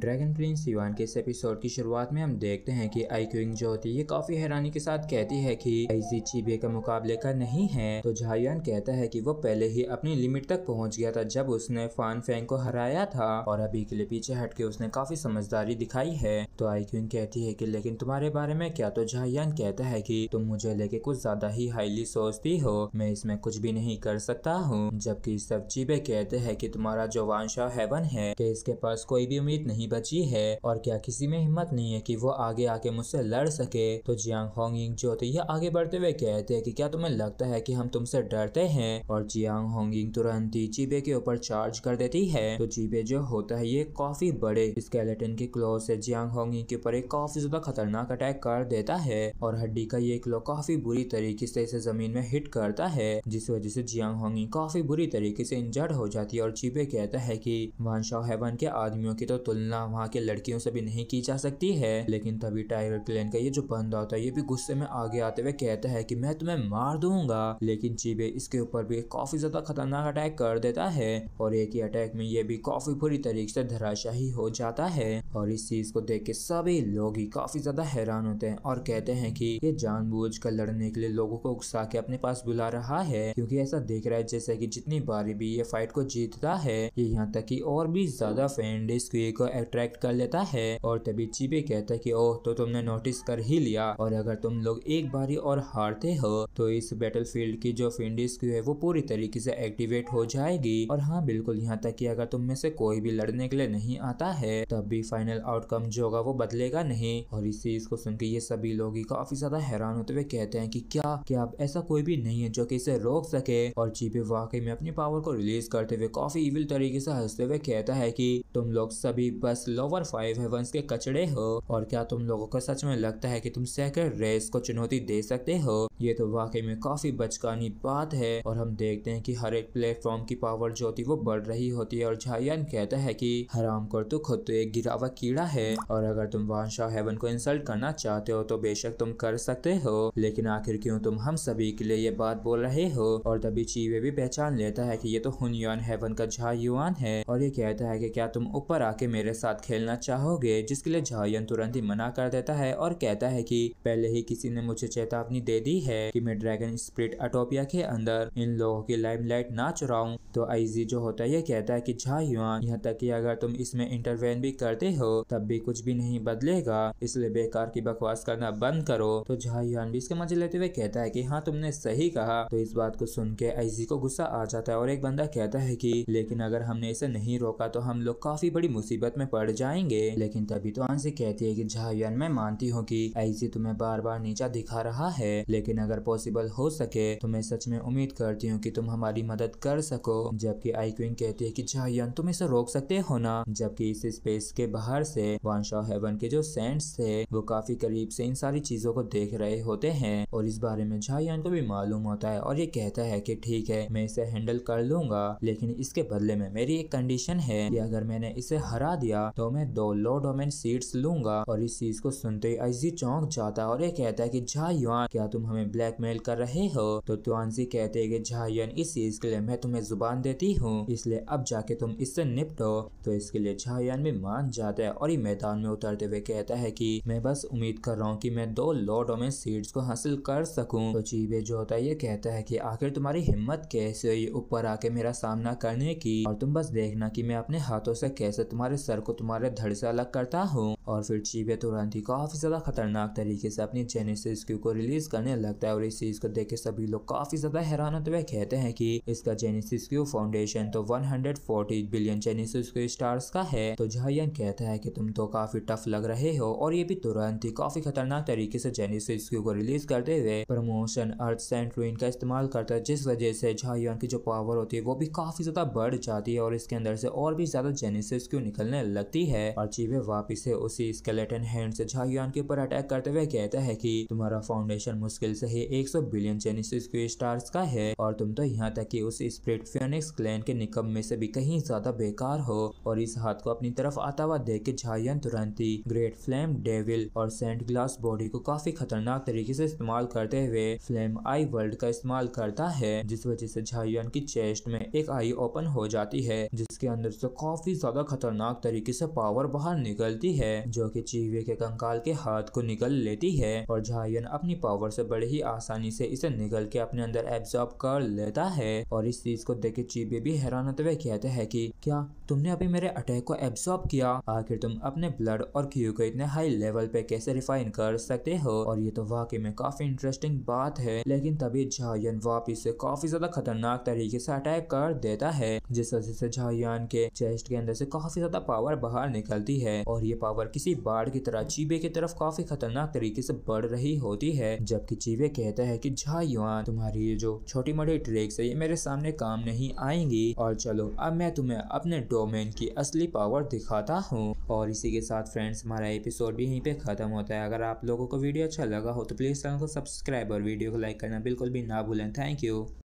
dragon Prince युवान के इस एपिसोड की शुरुआत में हम देखते हैं कि आई क्यूंग जो होती है ये काफी हैरानी के साथ कहती है कि आईजी चीबे का मुकाबले का नहीं है तो झायुआन कहता है कि वो पहले ही अपनी लिमिट तक पहुंच गया था जब उसने फान फैंग को हराया था और अभी के लिए पीछे हट के उसने काफी समझदारी दिखाई है तो आई क्यूंग कहती है की लेकिन तुम्हारे बारे में क्या तो झायुआन कहता है की तुम मुझे लेके कुछ ज्यादा ही हाईली सोचती हो मैं इसमें कुछ भी नहीं कर सकता हूँ जबकि सब चीबे कहते हैं की तुम्हारा जो वांशा हैवन है की इसके पास कोई भी उम्मीद नहीं जिंदगी बची है और क्या किसी में हिम्मत नहीं है कि वो आगे आके मुझसे लड़ सके तो जियांग होंग यिंग जो थी तो आगे बढ़ते हुए कहते हैं कि क्या तुम्हें लगता है कि हम तुमसे डरते हैं और जियांग होंग यिंग तुरंत ही चीबे के ऊपर चार्ज कर देती है तो चीबे जो होता है ये काफी बड़े स्केलेटन के क्लोज से जियांग होंग यिंग के ऊपर एक काफी ज्यादा खतरनाक अटैक कर देता है और हड्डी का ये क्लो काफी बुरी तरीके से इसे जमीन में हिट करता है जिस वजह से जियांग होंग यिंग काफी बुरी तरीके से इंजर्ड हो जाती है और चीबे कहता है की वानशाह हैवन के आदमियों की तो तुलना तुलना वहाँ के लड़कियों से भी नहीं की जा सकती है लेकिन तभी टाइगर क्लेन का ये जो बंदा होता है ये भी गुस्से में आगे आते हुए कहता है की मैं तुम्हें मार दूंगा लेकिन चीबे इसके ऊपर भी काफी ज्यादा खतरनाक अटैक कर देता है और एक ही अटैक में ये भी काफी बुरी तरीके से धराशाही हो जाता है और इस चीज को देख के सभी लोग ही काफी ज्यादा हैरान होते हैं और कहते हैं कि ये जानबूझकर लड़ने के लिए लोगों को उकसा के अपने पास बुला रहा है क्योंकि ऐसा देख रहा है जैसे कि जितनी बारी भी ये फाइट को जीतता है ये यहाँ तक कि और भी ज्यादा फेंडिस को अट्रैक्ट कर लेता है और तभी चीबे कहता है कि ओह तो तुमने नोटिस कर ही लिया और अगर तुम लोग एक बारी और हारते हो तो इस बैटल फील्ड की जो फिंडिस है वो पूरी तरीके से एक्टिवेट हो जाएगी और हाँ बिल्कुल यहाँ तक कि अगर तुम में से कोई भी लड़ने के लिए नहीं आता है तब भी फाइनल आउटकम जो होगा वो बदलेगा नहीं और इस चीज को सुन के ये सभी लोग ही काफी ज्यादा हैरान होते हुए कहते हैं कि क्या क्या अब ऐसा कोई भी नहीं है जो कि इसे रोक सके और चीपे वाकई में अपनी पावर को रिलीज करते हुए काफी इविल तरीके से हंसते हुए कहता है की तुम लोग सभी बस प्लस लोअर फाइव हेवंस के कचड़े हो और क्या तुम लोगों को सच में लगता है कि तुम सेकंड रेस को चुनौती दे सकते हो ये तो वाकई में काफी बचकानी बात है और हम देखते हैं कि हर एक प्लेटफॉर्म की पावर जो होती वो बढ़ रही होती है और झाइयान कहता है की हराम कर तो खुद तो एक गिरा कीड़ा है और अगर तुम बादशाह हेवन को इंसल्ट करना चाहते हो तो बेशक तुम कर सकते हो लेकिन आखिर क्यों तुम हम सभी के लिए ये बात बोल रहे हो और तभी चीवे भी पहचान लेता है कि ये तो हुनियन हेवन का झाइयान है और ये कहता है कि क्या तुम ऊपर आके मेरे साथ खेलना चाहोगे जिसके लिए झायन तुरंत ही मना कर देता है और कहता है कि पहले ही किसी ने मुझे चेतावनी दे दी है कि मैं ड्रैगन स्प्रिट अटोपिया के अंदर इन लोगों की लाइमलाइट ना चुराऊं तो आईजी जो होता है ये कहता है कि झायुआन यहाँ तक कि अगर तुम इसमें इंटरवेन भी करते हो तब भी कुछ भी नहीं बदलेगा इसलिए बेकार की बकवास करना बंद करो तो झायुआन भी इसके मजे लेते हुए कहता है की हाँ तुमने सही कहा तो इस बात को सुन के आईजी को गुस्सा आ जाता है और एक बंदा कहता है की लेकिन अगर हमने इसे नहीं रोका तो हम लोग काफी बड़ी मुसीबत में में पड़ जाएंगे लेकिन तभी तो आंसी कहती है कि झायन मैं मानती हूँ कि ऐसी तुम्हें बार बार नीचा दिखा रहा है लेकिन अगर पॉसिबल हो सके तो मैं सच में उम्मीद करती हूँ कि तुम हमारी मदद कर सको जबकि आई क्विंग कहती है कि झायन तुम इसे रोक सकते हो ना जबकि इस स्पेस के बाहर से वानशा हेवन के जो सेंट्स थे वो काफी करीब से इन सारी चीजों को देख रहे होते हैं और इस बारे में झायन को भी मालूम होता है और ये कहता है कि ठीक है मैं इसे हैंडल कर लूंगा लेकिन इसके बदले में मेरी एक कंडीशन है कि अगर मैंने इसे हरा दिया किया तो मैं दो लो डोमेन सीट्स लूंगा और इस चीज को सुनते ही अजी चौंक जाता और ये कहता है कि झायुआन क्या तुम हमें ब्लैकमेल कर रहे हो तो तुआनजी कहते हैं की झायुआन इस चीज के लिए मैं तुम्हें जुबान देती हूँ इसलिए अब जाके तुम इससे निपटो तो इसके लिए झायुआन भी मान जाता है और ये मैदान में उतरते हुए कहता है की मैं बस उम्मीद कर रहा हूँ की मैं दो लो डोमेन सीट्स को हासिल कर सकूँ तो चीबे जो होता है ये कहता है की आखिर तुम्हारी हिम्मत कैसे हुई ऊपर आके मेरा सामना करने की और तुम बस देखना की मैं अपने हाथों से कैसे तुम्हारे सर को तुम्हारे धड़ से अलग करता हूँ और फिर चीबे तुरंत ही काफ़ी ज़्यादा खतरनाक तरीके से अपनी जेनेसिस क्यू को रिलीज़ करने लगता है और इस चीज़ को देख के सभी लोग काफ़ी ज़्यादा हैरान होते हुए कहते हैं कि इसका जेनेसिस क्यू फाउंडेशन तो 140 बिलियन जेनेसिस क्यू स्टार्स का है तो जहां कहता है कि तुम तो काफ़ी टफ लग रहे हो और ये भी तुरंत ही काफ़ी खतरनाक तरीके से जेनेसिस क्यू को रिलीज़ करते हुए प्रमोशन अर्थ सेंट लुइन का इस्तेमाल करता है जिस वजह से झायन की जो पावर होती है वो भी काफ़ी ज़्यादा बढ़ जाती है और इसके अंदर से और भी ज़्यादा जेनेसिस क्यू निकलने लगती है और चीबे वापिस उस उसी स्केलेटन हैंड से झागियान के ऊपर अटैक करते हुए कहता है कि तुम्हारा फाउंडेशन मुश्किल से ही 100 बिलियन जेनेसिस के स्टार्स का है और तुम तो यहाँ तक कि उस स्प्रिट फियोनिक्स क्लैन के निकम में से भी कहीं ज्यादा बेकार हो और इस हाथ को अपनी तरफ आता हुआ देख के झाइयन तुरंत ही ग्रेट फ्लेम डेविल और सेंट ग्लास बॉडी को काफी खतरनाक तरीके से इस्तेमाल करते हुए फ्लेम आई वर्ल्ड का इस्तेमाल करता है जिस वजह से झाइयन की चेस्ट में एक आई ओपन हो जाती है जिसके अंदर से काफी ज्यादा खतरनाक तरीके से पावर बाहर निकलती है जो कि चीवे के कंकाल के हाथ को निकल लेती है और झायन अपनी पावर से बड़े ही आसानी से इसे निकल के अपने अंदर एब्जॉर्ब कर लेता है और इस चीज को देख के चीबे भी हैरान होते हुए कहते हैं की क्या तुमने अभी मेरे अटैक को एब्सॉर्ब किया आखिर तुम अपने ब्लड और क्यू को इतने हाई लेवल पे कैसे रिफाइन कर सकते हो और ये तो वाकई में काफी इंटरेस्टिंग बात है लेकिन तभी झायन वापिस से काफी ज्यादा खतरनाक तरीके से अटैक कर देता है जिस वजह से झायन के चेस्ट के अंदर से काफी ज्यादा पावर बाहर निकलती है और ये पावर किसी बाढ़ की तरह चीबे की तरफ काफी खतरनाक तरीके से बढ़ रही होती है जबकि चीबे कहता है कि झा युवा तुम्हारी ये जो छोटी मोटी ट्रेक है ये मेरे सामने काम नहीं आएंगी और चलो अब मैं तुम्हें अपने डोमेन की असली पावर दिखाता हूँ और इसी के साथ फ्रेंड्स हमारा एपिसोड भी यहीं पे खत्म होता है अगर आप लोगों को वीडियो अच्छा लगा हो तो प्लीज चैनल को सब्सक्राइब और वीडियो को लाइक करना बिल्कुल भी ना भूलें थैंक यू